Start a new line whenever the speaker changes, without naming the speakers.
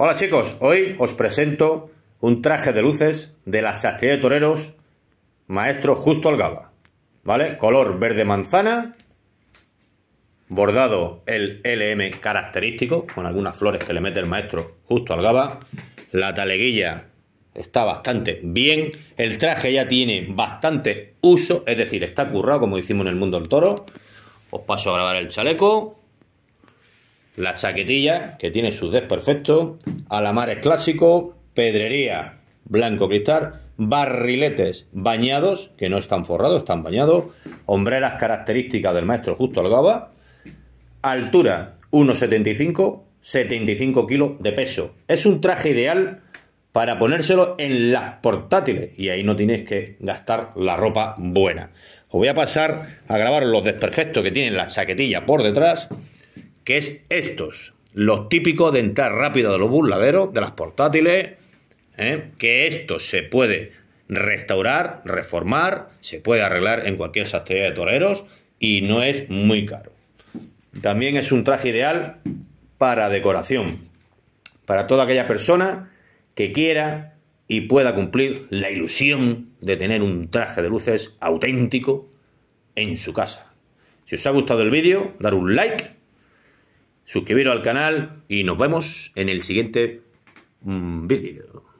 Hola chicos, hoy os presento un traje de luces de la sastrería de toreros Maestro Justo Algaba, ¿vale? Color verde manzana, bordado el LM característico, con algunas flores que le mete el maestro Justo Algaba. La taleguilla está bastante bien, el traje ya tiene bastante uso, es decir, está currado como hicimos en el mundo del toro. Os paso a grabar el chaleco, la chaquetilla, que tiene sus desperfectos, alamares clásicos, pedrería, blanco cristal, barriletes bañados, que no están forrados, están bañados, hombreras características del maestro Justo Algaba, altura 1,75, 75 kilos de peso. Es un traje ideal para ponérselo en las portátiles y ahí no tienes que gastar la ropa buena. Os voy a pasar a grabar los desperfectos que tienen la chaquetilla por detrás que es estos, los típicos de entrar rápido de los burladeros, de las portátiles, ¿eh? que esto se puede restaurar, reformar, se puede arreglar en cualquier sastre de toreros y no es muy caro. También es un traje ideal para decoración, para toda aquella persona que quiera y pueda cumplir la ilusión de tener un traje de luces auténtico en su casa. Si os ha gustado el vídeo, dar un like suscribiros al canal y nos vemos en el siguiente mm, vídeo.